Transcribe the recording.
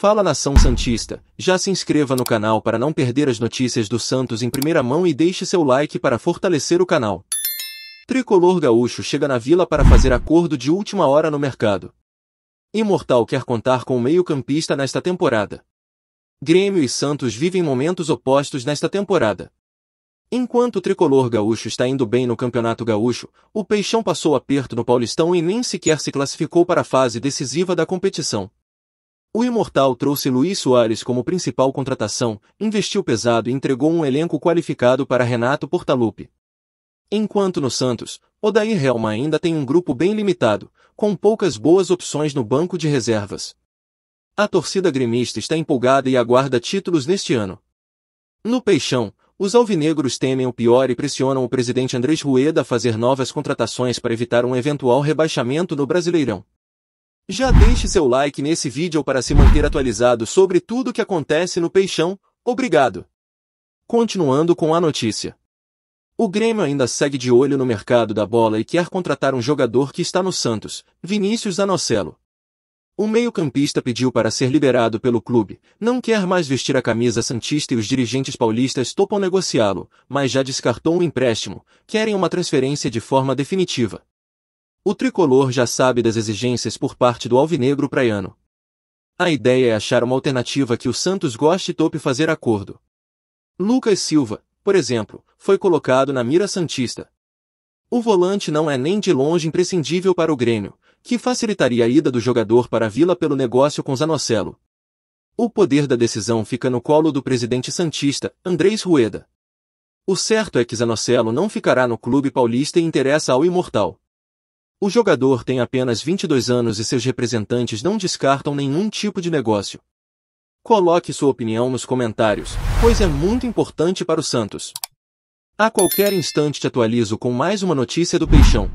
Fala Nação Santista, já se inscreva no canal para não perder as notícias do Santos em primeira mão e deixe seu like para fortalecer o canal. Tricolor Gaúcho chega na Vila para fazer acordo de última hora no mercado. Imortal quer contar com o meio-campista nesta temporada. Grêmio e Santos vivem momentos opostos nesta temporada. Enquanto o tricolor gaúcho está indo bem no Campeonato Gaúcho, o Peixão passou aperto no Paulistão e nem sequer se classificou para a fase decisiva da competição. O Imortal trouxe Luiz Soares como principal contratação, investiu pesado e entregou um elenco qualificado para Renato Portaluppi. Enquanto no Santos, Odair Helma ainda tem um grupo bem limitado, com poucas boas opções no banco de reservas. A torcida gremista está empolgada e aguarda títulos neste ano. No Peixão, os alvinegros temem o pior e pressionam o presidente Andrés Rueda a fazer novas contratações para evitar um eventual rebaixamento no Brasileirão. Já deixe seu like nesse vídeo para se manter atualizado sobre tudo o que acontece no Peixão, obrigado! Continuando com a notícia. O Grêmio ainda segue de olho no mercado da bola e quer contratar um jogador que está no Santos, Vinícius Anocelo. O meio-campista pediu para ser liberado pelo clube, não quer mais vestir a camisa santista e os dirigentes paulistas topam negociá-lo, mas já descartou um empréstimo, querem uma transferência de forma definitiva. O tricolor já sabe das exigências por parte do alvinegro praiano. A ideia é achar uma alternativa que o Santos goste e tope fazer acordo. Lucas Silva, por exemplo, foi colocado na mira santista. O volante não é nem de longe imprescindível para o Grêmio, que facilitaria a ida do jogador para a Vila pelo negócio com Zanocelo. O poder da decisão fica no colo do presidente santista, Andrés Rueda. O certo é que Zanocelo não ficará no clube paulista e interessa ao imortal. O jogador tem apenas 22 anos e seus representantes não descartam nenhum tipo de negócio. Coloque sua opinião nos comentários, pois é muito importante para o Santos. A qualquer instante te atualizo com mais uma notícia do Peixão.